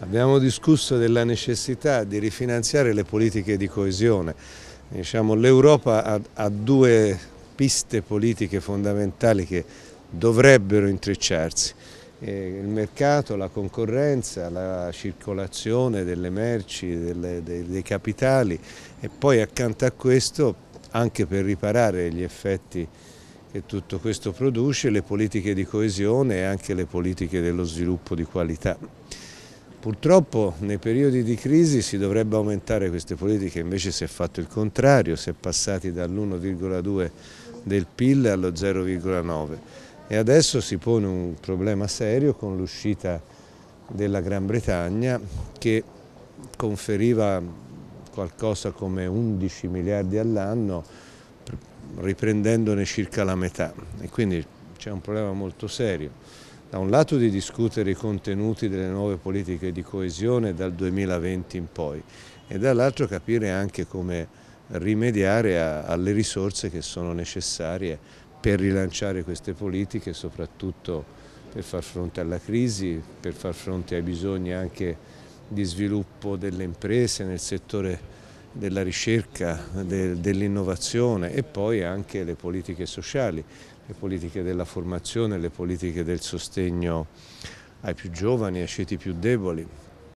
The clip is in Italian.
Abbiamo discusso della necessità di rifinanziare le politiche di coesione. Diciamo, L'Europa ha, ha due piste politiche fondamentali che dovrebbero intrecciarsi. Eh, il mercato, la concorrenza, la circolazione delle merci, delle, dei, dei capitali e poi accanto a questo, anche per riparare gli effetti che tutto questo produce, le politiche di coesione e anche le politiche dello sviluppo di qualità. Purtroppo nei periodi di crisi si dovrebbe aumentare queste politiche, invece si è fatto il contrario, si è passati dall'1,2 del PIL allo 0,9 e adesso si pone un problema serio con l'uscita della Gran Bretagna che conferiva qualcosa come 11 miliardi all'anno riprendendone circa la metà e quindi c'è un problema molto serio da un lato di discutere i contenuti delle nuove politiche di coesione dal 2020 in poi e dall'altro capire anche come rimediare a, alle risorse che sono necessarie per rilanciare queste politiche, soprattutto per far fronte alla crisi, per far fronte ai bisogni anche di sviluppo delle imprese nel settore della ricerca, de, dell'innovazione e poi anche le politiche sociali, le politiche della formazione, le politiche del sostegno ai più giovani, ai ceti più deboli,